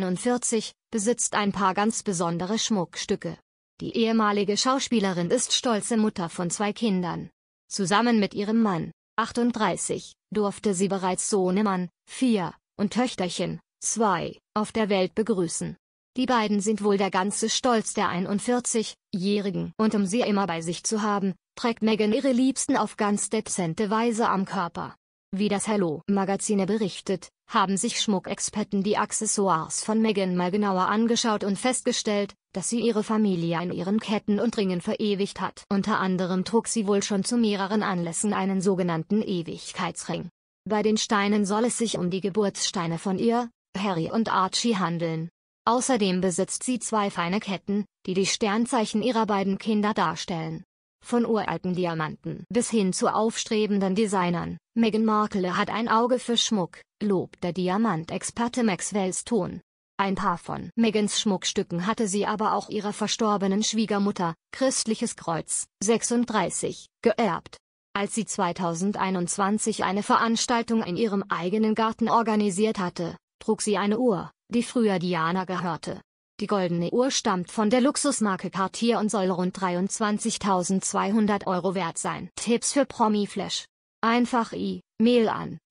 41, besitzt ein paar ganz besondere Schmuckstücke. Die ehemalige Schauspielerin ist stolze Mutter von zwei Kindern. Zusammen mit ihrem Mann, 38, durfte sie bereits Sohnemann, 4, und Töchterchen, 2, auf der Welt begrüßen. Die beiden sind wohl der ganze Stolz der 41-Jährigen und um sie immer bei sich zu haben, trägt Megan ihre Liebsten auf ganz dezente Weise am Körper. Wie das Hello Magazine berichtet, haben sich Schmuckexperten die Accessoires von Meghan mal genauer angeschaut und festgestellt, dass sie ihre Familie in ihren Ketten und Ringen verewigt hat. Unter anderem trug sie wohl schon zu mehreren Anlässen einen sogenannten Ewigkeitsring. Bei den Steinen soll es sich um die Geburtssteine von ihr, Harry und Archie handeln. Außerdem besitzt sie zwei feine Ketten, die die Sternzeichen ihrer beiden Kinder darstellen. Von uralten Diamanten bis hin zu aufstrebenden Designern Meghan Markle hat ein Auge für Schmuck, lobt der Diamantexperte Max Ton. Ein paar von Megans Schmuckstücken hatte sie aber auch ihrer verstorbenen Schwiegermutter, Christliches Kreuz, 36, geerbt. Als sie 2021 eine Veranstaltung in ihrem eigenen Garten organisiert hatte, trug sie eine Uhr, die früher Diana gehörte. Die goldene Uhr stammt von der Luxusmarke Cartier und soll rund 23.200 Euro wert sein. Tipps für Promi-Flash Einfach i Mail an